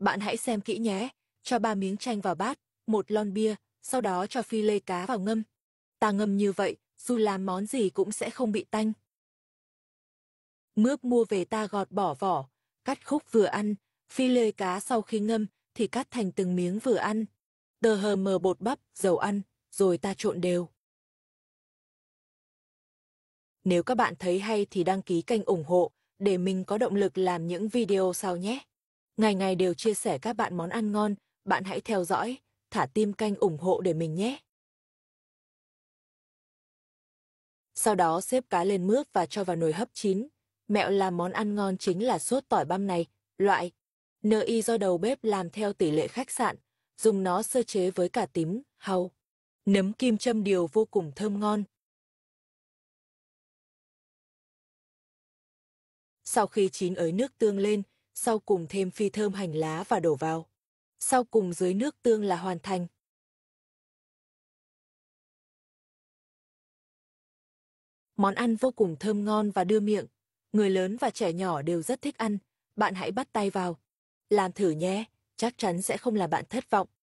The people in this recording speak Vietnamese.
Bạn hãy xem kỹ nhé, cho ba miếng chanh vào bát, một lon bia, sau đó cho phi lê cá vào ngâm. Ta ngâm như vậy, dù làm món gì cũng sẽ không bị tanh. Mướp mua về ta gọt bỏ vỏ, cắt khúc vừa ăn, phi lê cá sau khi ngâm thì cắt thành từng miếng vừa ăn. Tờ hờ mờ bột bắp, dầu ăn, rồi ta trộn đều. Nếu các bạn thấy hay thì đăng ký kênh ủng hộ để mình có động lực làm những video sau nhé ngày ngày đều chia sẻ các bạn món ăn ngon, bạn hãy theo dõi, thả tim canh ủng hộ để mình nhé. Sau đó xếp cá lên mướp và cho vào nồi hấp chín. Mẹo làm món ăn ngon chính là sốt tỏi băm này, loại NI do đầu bếp làm theo tỷ lệ khách sạn, dùng nó sơ chế với cả tím, hàu, nấm kim châm điều vô cùng thơm ngon. Sau khi chín ới nước tương lên, sau cùng thêm phi thơm hành lá và đổ vào. Sau cùng dưới nước tương là hoàn thành. Món ăn vô cùng thơm ngon và đưa miệng. Người lớn và trẻ nhỏ đều rất thích ăn. Bạn hãy bắt tay vào. Làm thử nhé, chắc chắn sẽ không là bạn thất vọng.